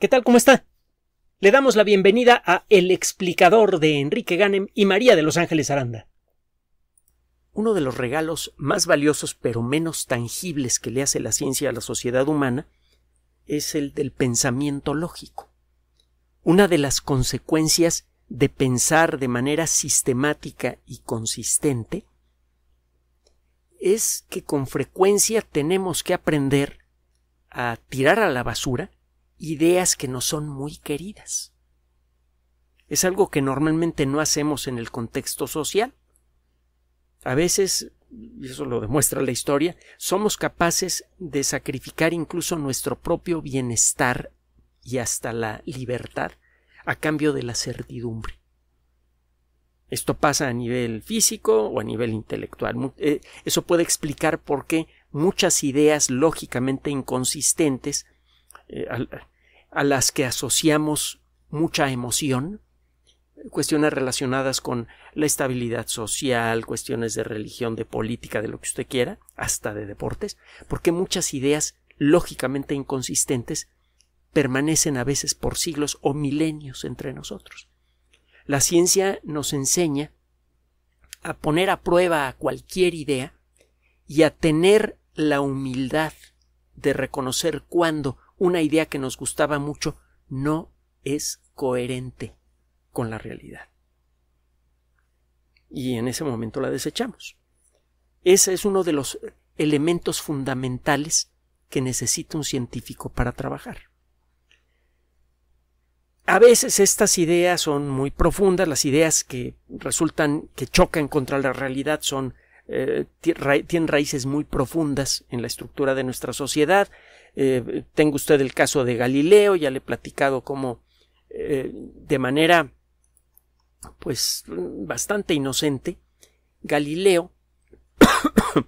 ¿Qué tal? ¿Cómo está? Le damos la bienvenida a El explicador de Enrique Ganem y María de Los Ángeles Aranda. Uno de los regalos más valiosos pero menos tangibles que le hace la ciencia a la sociedad humana es el del pensamiento lógico. Una de las consecuencias de pensar de manera sistemática y consistente es que con frecuencia tenemos que aprender a tirar a la basura ideas que no son muy queridas. Es algo que normalmente no hacemos en el contexto social. A veces, y eso lo demuestra la historia, somos capaces de sacrificar incluso nuestro propio bienestar y hasta la libertad a cambio de la certidumbre. Esto pasa a nivel físico o a nivel intelectual. Eh, eso puede explicar por qué muchas ideas lógicamente inconsistentes eh, a, las que asociamos mucha emoción, cuestiones relacionadas con la estabilidad social, cuestiones de religión, de política, de lo que usted quiera, hasta de deportes, porque muchas ideas lógicamente inconsistentes permanecen a veces por siglos o milenios entre nosotros. La ciencia nos enseña a poner a prueba a cualquier idea y a tener la humildad de reconocer cuándo una idea que nos gustaba mucho no es coherente con la realidad. Y en ese momento la desechamos. Ese es uno de los elementos fundamentales que necesita un científico para trabajar. A veces estas ideas son muy profundas, las ideas que resultan que chocan contra la realidad son eh, tienen raíces muy profundas en la estructura de nuestra sociedad, eh, tengo usted el caso de Galileo, ya le he platicado cómo eh, de manera pues bastante inocente, Galileo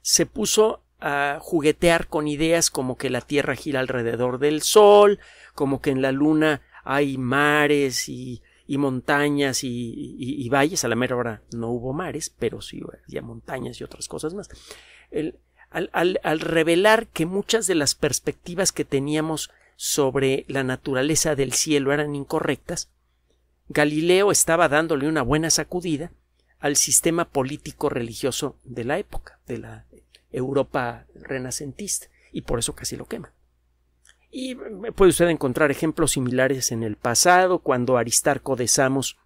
se puso a juguetear con ideas como que la Tierra gira alrededor del Sol, como que en la Luna hay mares y, montañas y, valles. A la mera hora no hubo mares, pero sí había montañas y otras cosas más. El, al, revelar que muchas de las perspectivas que teníamos sobre la naturaleza del cielo eran incorrectas, Galileo estaba dándole una buena sacudida al sistema político religioso de la época, de la Europa renacentista, y por eso casi lo quema. Y eh, puede usted encontrar ejemplos similares en el pasado, cuando Aristarco de Samos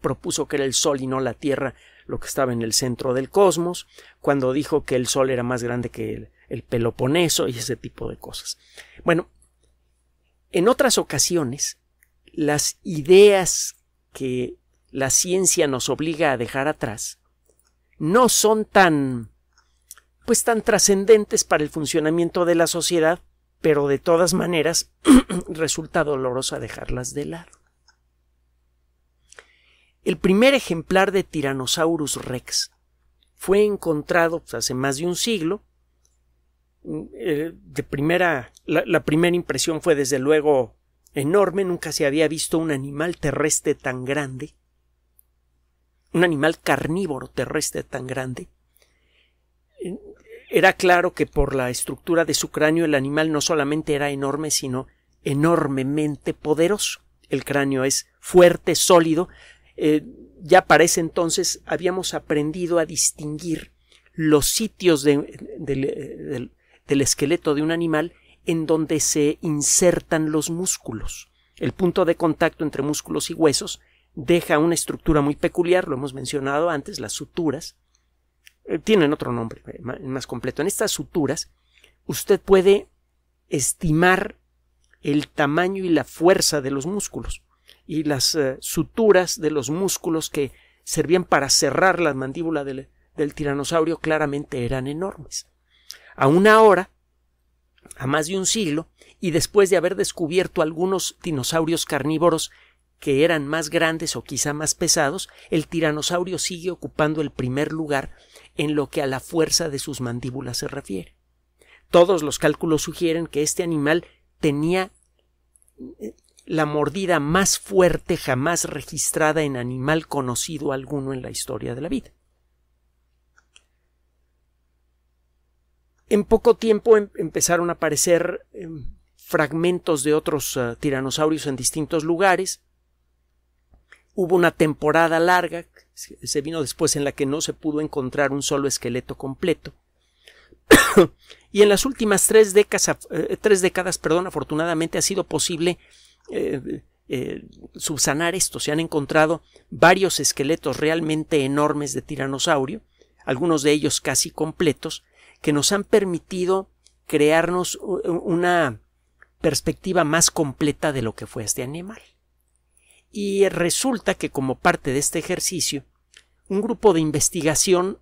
propuso que era el sol y no la tierra lo que estaba en el centro del cosmos, cuando dijo que el Sol era más grande que el, Peloponeso y ese tipo de cosas. Bueno, en otras ocasiones, las ideas que la ciencia nos obliga a dejar atrás no son tan pues tan trascendentes para el funcionamiento de la sociedad, pero de todas maneras resulta dolorosa dejarlas de lado. El primer ejemplar de Tyrannosaurus rex fue encontrado pues, hace más de un siglo. Mm, eh, de primera, la primera impresión fue desde luego enorme, nunca se había visto un animal terrestre tan grande, un animal carnívoro terrestre tan grande. Eh, era claro que por la estructura de su cráneo el animal no solamente era enorme, sino enormemente poderoso. El cráneo es fuerte, sólido, eh, ya para ese entonces habíamos aprendido a distinguir los sitios eh, del esqueleto de un animal en donde se insertan los músculos. El punto de contacto entre músculos y huesos deja una estructura muy peculiar, lo hemos mencionado antes, las suturas. Eh, tienen otro nombre más completo. En estas suturas usted puede estimar el tamaño y la fuerza de los músculos y las eh, suturas de los músculos que servían para cerrar la mandíbula del, del tiranosaurio claramente eran enormes. Aún ahora, a más de un siglo, y después de haber descubierto algunos dinosaurios carnívoros que eran más grandes o quizá más pesados, el tiranosaurio sigue ocupando el primer lugar en lo que a la fuerza de sus mandíbulas se refiere. Todos los cálculos sugieren que este animal tenía la mordida más fuerte jamás registrada en animal conocido alguno en la historia de la vida. En poco tiempo em, empezaron a aparecer em, fragmentos de otros eh, tiranosaurios en distintos lugares. Hubo una temporada larga, se vino después en la que no se pudo encontrar un solo esqueleto completo. y en las últimas tres décadas, eh, décadas perdón, afortunadamente ha sido posible eh, eh, subsanar esto. Se han encontrado varios esqueletos realmente enormes de tiranosaurio, algunos de ellos casi completos, que nos han permitido crearnos una perspectiva más completa de lo que fue este animal. Y resulta que como parte de este ejercicio, un grupo de investigación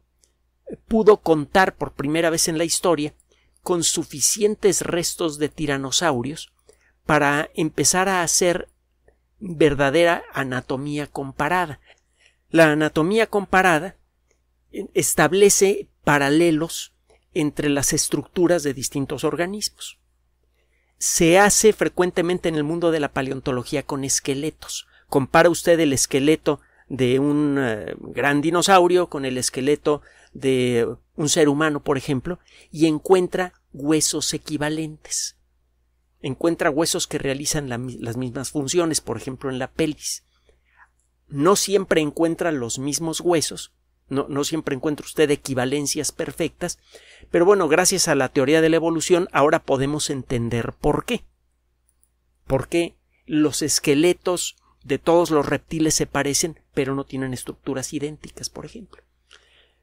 pudo contar por primera vez en la historia con suficientes restos de tiranosaurios para empezar a hacer verdadera anatomía comparada. La anatomía comparada eh, establece paralelos entre las estructuras de distintos organismos. Se hace frecuentemente en el mundo de la paleontología con esqueletos. Compara usted el esqueleto de un eh, gran dinosaurio con el esqueleto de un ser humano, por ejemplo, y encuentra huesos equivalentes encuentra huesos que realizan las mismas funciones, por ejemplo en la pelvis. No siempre encuentra los mismos huesos, no, no, siempre encuentra usted equivalencias perfectas, pero bueno, gracias a la teoría de la evolución ahora podemos entender por qué. ¿Por qué los esqueletos de todos los reptiles se parecen, pero no tienen estructuras idénticas, por ejemplo?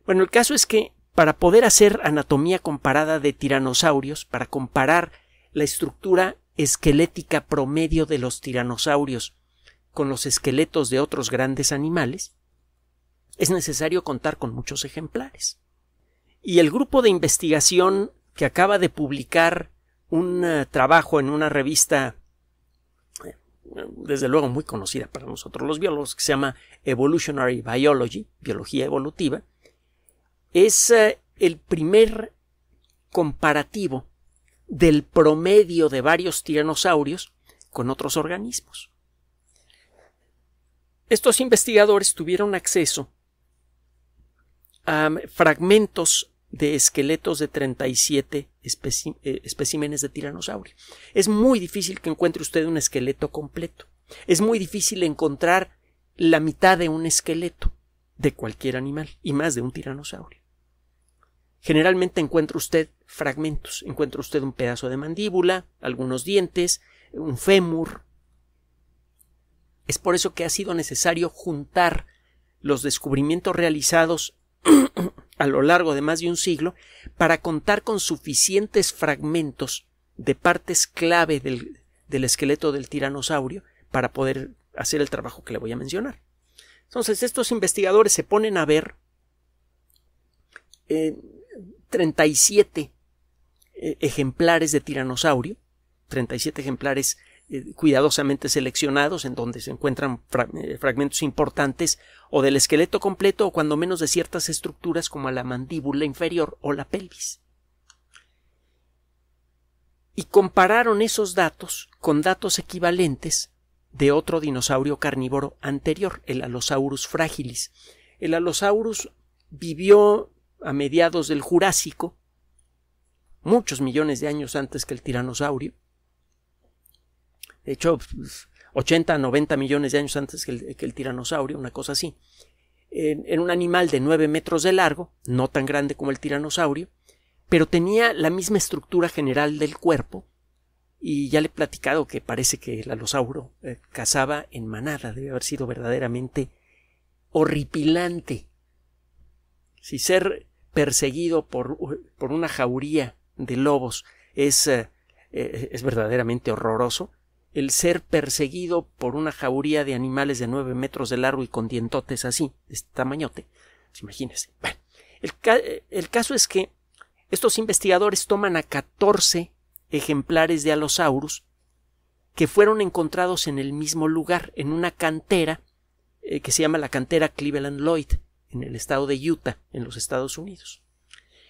Bueno, el caso es que para poder hacer anatomía comparada de tiranosaurios, para comparar la estructura esquelética promedio de los tiranosaurios con los esqueletos de otros grandes animales, es necesario contar con muchos ejemplares. Y el grupo de investigación que acaba de publicar un eh, trabajo en una revista eh, desde luego muy conocida para nosotros los biólogos, que se llama Evolutionary Biology, biología evolutiva, es eh, el primer comparativo del promedio de varios tiranosaurios con otros organismos. Estos investigadores tuvieron acceso a fragmentos de esqueletos de 37 eh, especímenes de tiranosaurio. Es muy difícil que encuentre usted un esqueleto completo. Es muy difícil encontrar la mitad de un esqueleto de cualquier animal, y más de un tiranosaurio. Generalmente encuentra usted fragmentos, encuentra usted un pedazo de mandíbula, algunos dientes, un fémur. Es por eso que ha sido necesario juntar los descubrimientos realizados a lo largo de más de un siglo para contar con suficientes fragmentos de partes clave del, esqueleto del tiranosaurio para poder hacer el trabajo que le voy a mencionar. Entonces estos investigadores se ponen a ver eh, 37 eh, ejemplares de tiranosaurio, 37 ejemplares eh, cuidadosamente seleccionados en donde se encuentran eh, fragmentos importantes o del esqueleto completo o cuando menos de ciertas estructuras como la mandíbula inferior o la pelvis. Y compararon esos datos con datos equivalentes de otro dinosaurio carnívoro anterior, el Allosaurus fragilis. El Allosaurus vivió a mediados del Jurásico, muchos millones de años antes que el tiranosaurio. De hecho, 80 pues, 90 millones de años antes que el, tiranosaurio, una cosa así. En, un animal de 9 metros de largo, no tan grande como el tiranosaurio, pero tenía la misma estructura general del cuerpo. Y ya le he platicado que parece que el alosauro eh, cazaba en manada, debe haber sido verdaderamente horripilante. Si ser perseguido por, una jauría de lobos. Es, eh, eh, es verdaderamente horroroso el ser perseguido por una jauría de animales de nueve metros de largo y con dientotes así, este tamañote. Pues, imagínense. Bueno, el, caso es que estos investigadores toman a 14 ejemplares de alosaurus que fueron encontrados en el mismo lugar, en una cantera eh, que se llama la cantera Cleveland Lloyd en el estado de Utah, en los Estados Unidos.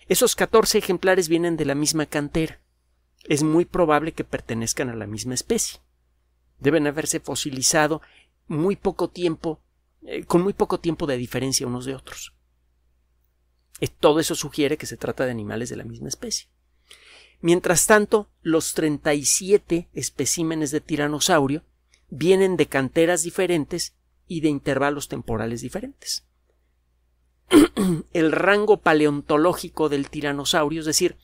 Esos 14 ejemplares vienen de la misma cantera. Es muy probable que pertenezcan a la misma especie. Deben haberse fosilizado muy poco tiempo, eh, con muy poco tiempo de diferencia unos de otros. Eh, todo eso sugiere que se trata de animales de la misma especie. Mientras tanto, los 37 especímenes de tiranosaurio vienen de canteras diferentes y de intervalos temporales diferentes. el rango paleontológico del tiranosaurio, es decir,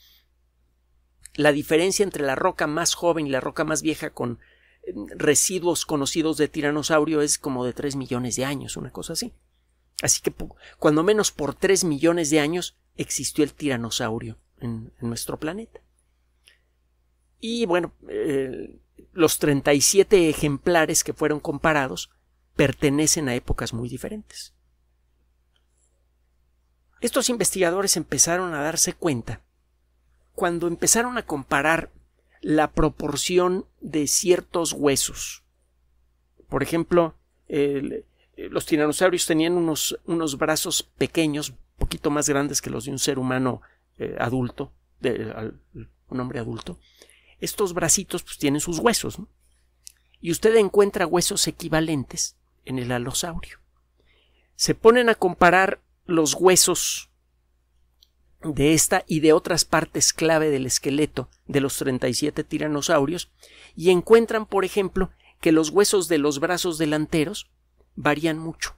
la diferencia entre la roca más joven y la roca más vieja con eh, residuos conocidos de tiranosaurio es como de 3 millones de años, una cosa así. Así que cuando menos por 3 millones de años existió el tiranosaurio en, nuestro planeta. Y bueno, treinta los 37 ejemplares que fueron comparados pertenecen a épocas muy diferentes. Estos investigadores empezaron a darse cuenta cuando empezaron a comparar la proporción de ciertos huesos. Por ejemplo, eh, los tiranosaurios tenían unos, unos, brazos pequeños, un poquito más grandes que los de un ser humano eh, adulto, de, un hombre adulto. Estos bracitos pues, tienen sus huesos, Y usted encuentra huesos equivalentes en el alosaurio. Se ponen a comparar los huesos de esta y de otras partes clave del esqueleto de los 37 tiranosaurios y encuentran, por ejemplo, que los huesos de los brazos delanteros varían mucho.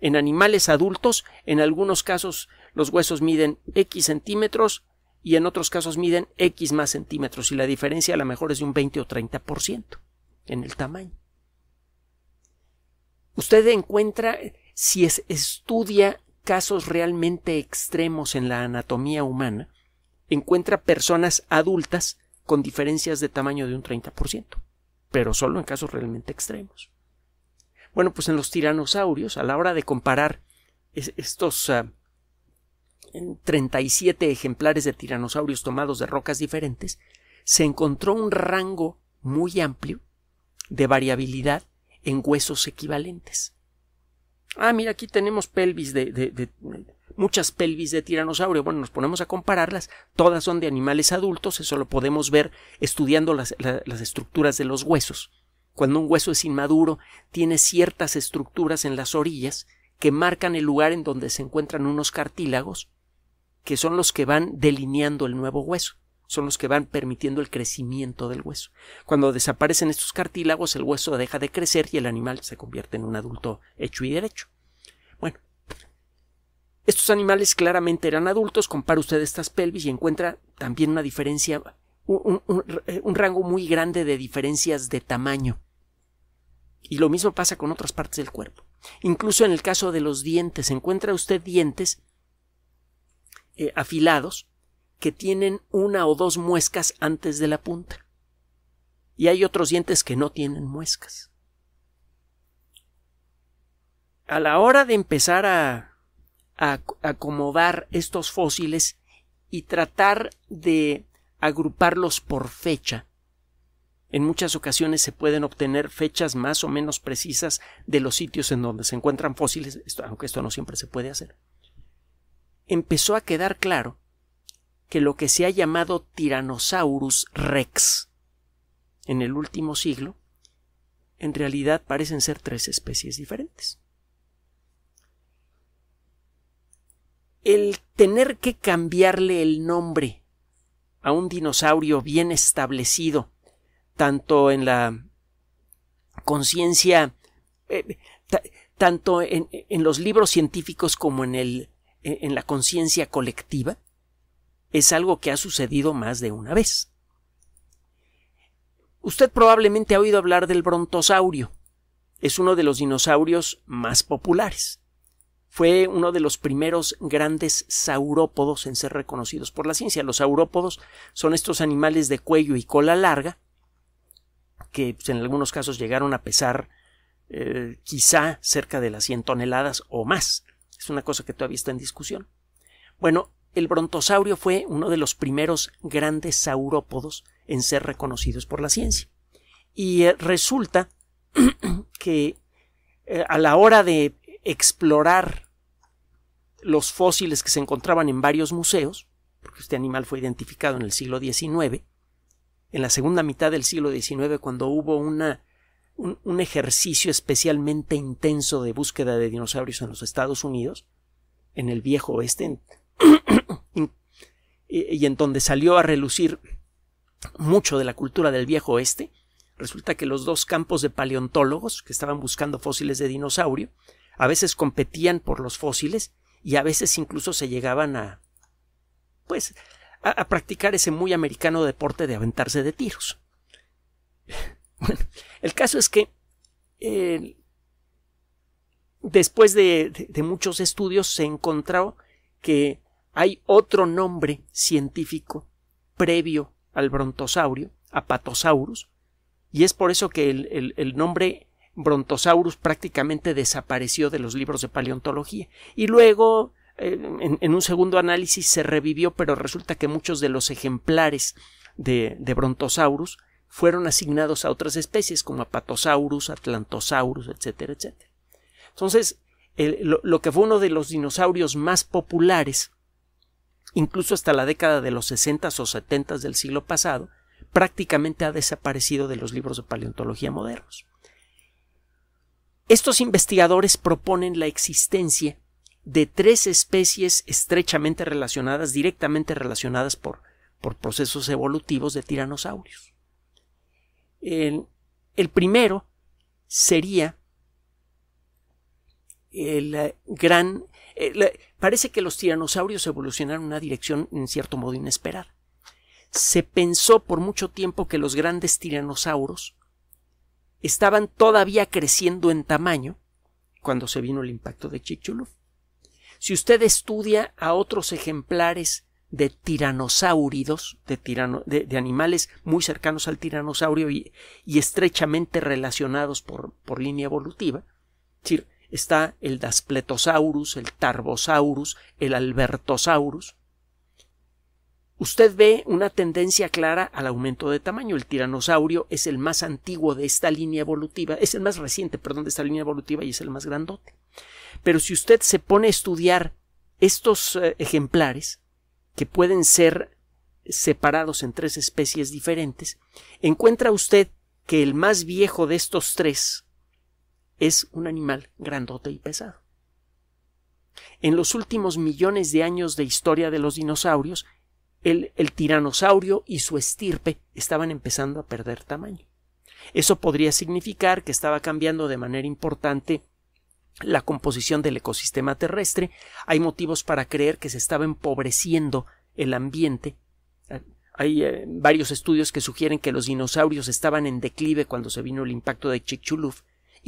En animales adultos, en algunos casos los huesos miden X centímetros y en otros casos miden X más centímetros y la diferencia a lo mejor es de un 20 o 30% en el tamaño. Usted encuentra, si es, estudia casos realmente extremos en la anatomía humana, encuentra personas adultas con diferencias de tamaño de un 30%, pero solo en casos realmente extremos. Bueno, pues en los tiranosaurios, a la hora de comparar estos 37 ah, ejemplares de tiranosaurios tomados de rocas diferentes, se encontró un rango muy amplio de variabilidad en huesos equivalentes. Ah, mira, aquí tenemos pelvis de, muchas pelvis de tiranosaurio. Bueno, nos ponemos a compararlas. Todas son de animales adultos. Eso lo podemos ver estudiando las estructuras de los huesos. Cuando un hueso es inmaduro, tiene ciertas estructuras en las orillas que marcan el lugar en donde se encuentran unos cartílagos, que son los que van delineando el nuevo hueso son los que van permitiendo el crecimiento del hueso. Cuando desaparecen estos cartílagos, el hueso deja de crecer y el animal se convierte en un adulto hecho y derecho. Bueno, estos animales claramente eran adultos, compara usted estas pelvis y encuentra también una diferencia, un, rango muy grande de diferencias de tamaño. Y lo mismo pasa con otras partes del cuerpo. Incluso en el caso de los dientes, encuentra usted dientes eh, afilados que tienen una o dos muescas antes de la punta. Y hay otros dientes que no tienen muescas. A la hora de empezar a, acomodar estos fósiles y tratar de agruparlos por fecha, en muchas ocasiones se pueden obtener fechas más o menos precisas de los sitios en donde se encuentran fósiles, aunque esto no siempre se puede hacer. Empezó a quedar claro que lo que se ha llamado Tyrannosaurus rex en el último siglo, en realidad parecen ser tres especies diferentes. El tener que cambiarle el nombre a un dinosaurio bien establecido, tanto en la conciencia, eh, tanto en, en, los libros científicos como en, el, en la conciencia colectiva, es algo que ha sucedido más de una vez. Usted probablemente ha oído hablar del brontosaurio. Es uno de los dinosaurios más populares. Fue uno de los primeros grandes saurópodos en ser reconocidos por la ciencia. Los saurópodos son estos animales de cuello y cola larga que en algunos casos llegaron a pesar eh, quizá cerca de las 100 toneladas o más. Es una cosa que todavía está en discusión. Bueno, el brontosaurio fue uno de los primeros grandes saurópodos en ser reconocidos por la ciencia. Y eh, resulta que eh, a la hora de explorar los fósiles que se encontraban en varios museos, porque este animal fue identificado en el siglo XIX, en la segunda mitad del siglo XIX, cuando hubo un, ejercicio especialmente intenso de búsqueda de dinosaurios en los Estados Unidos, en el viejo oeste, en, y en donde salió a relucir mucho de la cultura del viejo oeste, resulta que los dos campos de paleontólogos que estaban buscando fósiles de dinosaurio a veces competían por los fósiles y a veces incluso se llegaban a pues a, practicar ese muy americano deporte de aventarse de tiros. Bueno, el caso es que eh, después de muchos estudios se encontró que hay otro nombre científico previo al brontosaurio, apatosaurus, y es por eso que el, nombre brontosaurus prácticamente desapareció de los libros de paleontología. Y luego, eh, en, un segundo análisis, se revivió, pero resulta que muchos de los ejemplares de, brontosaurus fueron asignados a otras especies como apatosaurus, atlantosaurus, etcétera, etcétera. Entonces, lo, que fue uno de los dinosaurios más populares incluso hasta la década de los 60 o 70 del siglo pasado, prácticamente ha desaparecido de los libros de paleontología modernos. Estos investigadores proponen la existencia de tres especies estrechamente relacionadas, directamente relacionadas por, por procesos evolutivos de tiranosaurios. El, el primero sería el eh, gran eh, parece que los tiranosaurios evolucionaron en una dirección en cierto modo inesperada. Se pensó por mucho tiempo que los grandes tiranosaurios estaban todavía creciendo en tamaño cuando se vino el impacto de Chicxulub. Si usted estudia a otros ejemplares de tiranosáuridos, de, de, animales muy cercanos al tiranosaurio y, estrechamente relacionados por, línea evolutiva está el Daspletosaurus, el Tarbosaurus, el Albertosaurus. Usted ve una tendencia clara al aumento de tamaño. El tiranosaurio es el más antiguo de esta línea evolutiva, es el más reciente, perdón, de esta línea evolutiva y es el más grandote. Pero si usted se pone a estudiar estos eh, ejemplares, que pueden ser separados en tres especies diferentes, encuentra usted que el más viejo de estos tres, es un animal grandote y pesado. En los últimos millones de años de historia de los dinosaurios, el, tiranosaurio y su estirpe estaban empezando a perder tamaño. Eso podría significar que estaba cambiando de manera importante la composición del ecosistema terrestre. Hay motivos para creer que se estaba empobreciendo el ambiente. Hay eh, varios estudios que sugieren que los dinosaurios estaban en declive cuando se vino el impacto de Chicxulub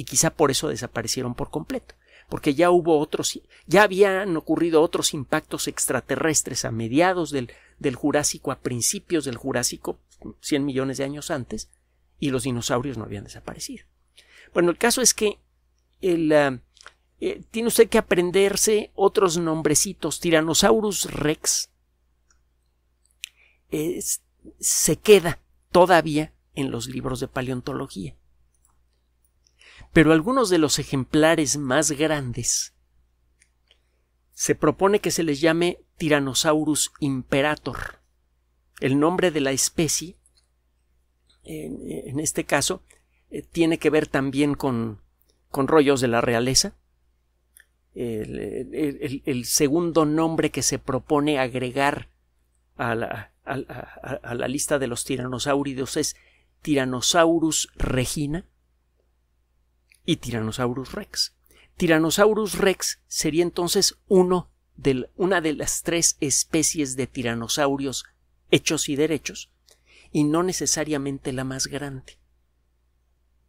y quizá por eso desaparecieron por completo, porque ya hubo otros, ya habían ocurrido otros impactos extraterrestres a mediados del, Jurásico, a principios del Jurásico, 100 millones de años antes, y los dinosaurios no habían desaparecido. Bueno, el caso es que el, ah, eh, tiene usted que aprenderse otros nombrecitos. Tyrannosaurus rex eh, se queda todavía en los libros de paleontología pero algunos de los ejemplares más grandes se propone que se les llame Tyrannosaurus imperator. El nombre de la especie, en, este caso, eh, tiene que ver también con, rollos de la realeza. El, segundo nombre que se propone agregar a la, la lista de los tiranosáuridos es Tyrannosaurus regina y Tyrannosaurus rex. Tyrannosaurus rex sería entonces uno de, una de las tres especies de tiranosaurios hechos y derechos, y no necesariamente la más grande.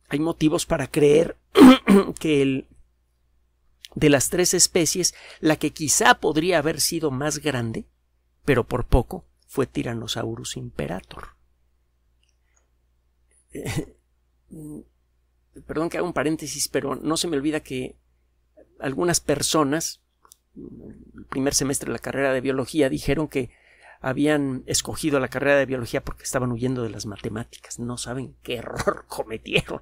Hay motivos para creer que de las tres especies, la que quizá podría haber sido más grande, pero por poco, fue Tyrannosaurus imperator. perdón que haga un paréntesis, pero no se me olvida que algunas personas, el primer semestre de la carrera de biología, dijeron que habían escogido la carrera de biología porque estaban huyendo de las matemáticas. No saben qué error cometieron.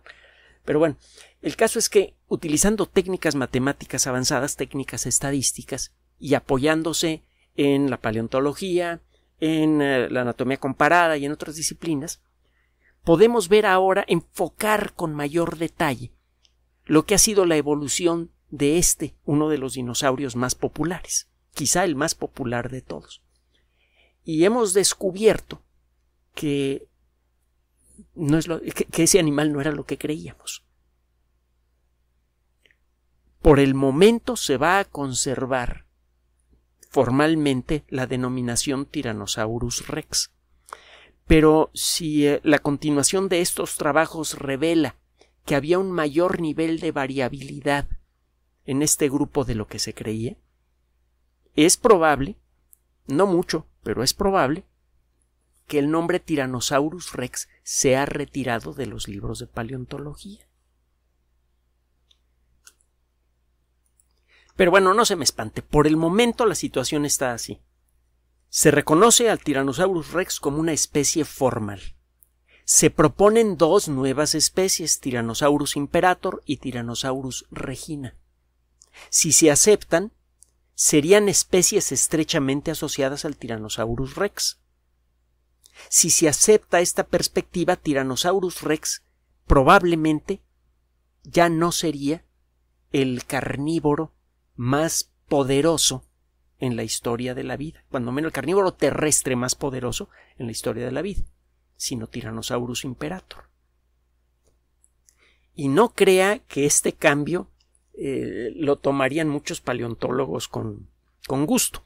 Pero bueno, el caso es que utilizando técnicas matemáticas avanzadas, técnicas estadísticas, y apoyándose en la paleontología, en eh, la anatomía comparada y en otras disciplinas, podemos ver ahora enfocar con mayor detalle lo que ha sido la evolución de este, uno de los dinosaurios más populares, quizá el más popular de todos. Y hemos descubierto que, no ese animal no era lo que creíamos. Por el momento se va a conservar formalmente la denominación Tyrannosaurus rex pero si eh, la continuación de estos trabajos revela que había un mayor nivel de variabilidad en este grupo de lo que se creía, es probable, no mucho, pero es probable, que el nombre Tyrannosaurus rex sea retirado de los libros de paleontología. Pero bueno, no se me espante, por el momento la situación está así. Se reconoce al Tyrannosaurus rex como una especie formal. Se proponen dos nuevas especies, Tyrannosaurus imperator y Tyrannosaurus regina. Si se aceptan, serían especies estrechamente asociadas al Tyrannosaurus rex. Si se acepta esta perspectiva, Tyrannosaurus rex probablemente ya no sería el carnívoro más poderoso en la historia de la vida, cuando menos el carnívoro terrestre más poderoso en la historia de la vida, sino Tyrannosaurus imperator. Y no crea que este cambio eh, lo tomarían muchos paleontólogos con, con gusto.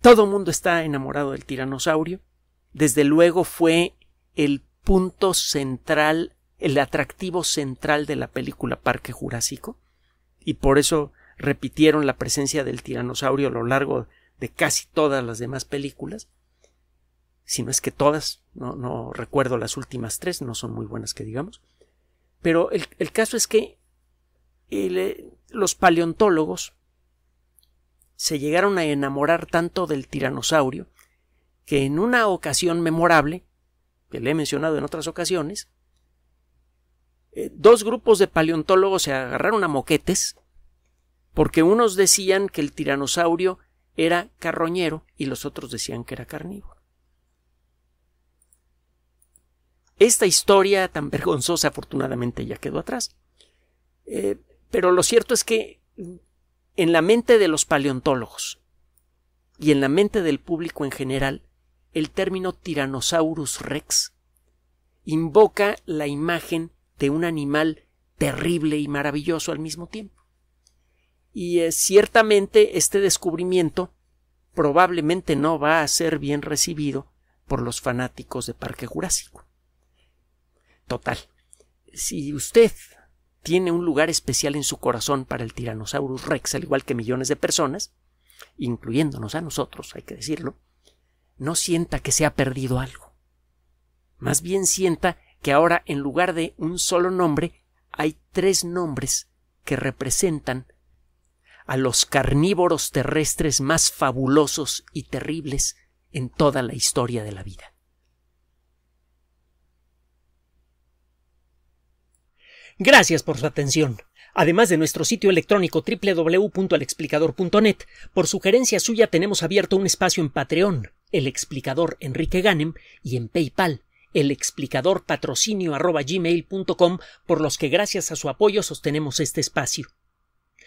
Todo el mundo está enamorado del tiranosaurio. Desde luego fue el punto central, el atractivo central de la película Parque Jurásico. Y por eso repitieron la presencia del tiranosaurio a lo largo de casi todas las demás películas, si no es que todas, no, recuerdo las últimas tres, no son muy buenas que digamos, pero el, caso es que eh, los paleontólogos se llegaron a enamorar tanto del tiranosaurio que en una ocasión memorable, que le he mencionado en otras ocasiones, eh, dos grupos de paleontólogos se agarraron a moquetes porque unos decían que el tiranosaurio era carroñero y los otros decían que era carnívoro. Esta historia tan vergonzosa afortunadamente ya quedó atrás. Eh, pero lo cierto es que en la mente de los paleontólogos y en la mente del público en general, el término tiranosaurus rex invoca la imagen de un animal terrible y maravilloso al mismo tiempo y eh, ciertamente este descubrimiento probablemente no va a ser bien recibido por los fanáticos de Parque Jurásico. Total, si usted tiene un lugar especial en su corazón para el Tyrannosaurus Rex, al igual que millones de personas, incluyéndonos a nosotros, hay que decirlo, no sienta que se ha perdido algo. Más bien sienta que ahora en lugar de un solo nombre hay tres nombres que representan a los carnívoros terrestres más fabulosos y terribles en toda la historia de la vida. Gracias por su atención. Además de nuestro sitio electrónico www.alexplicador.net, por sugerencia suya tenemos abierto un espacio en Patreon, el explicador Enrique Ganem, y en PayPal, el explicador patrocinio por los que gracias a su apoyo sostenemos este espacio.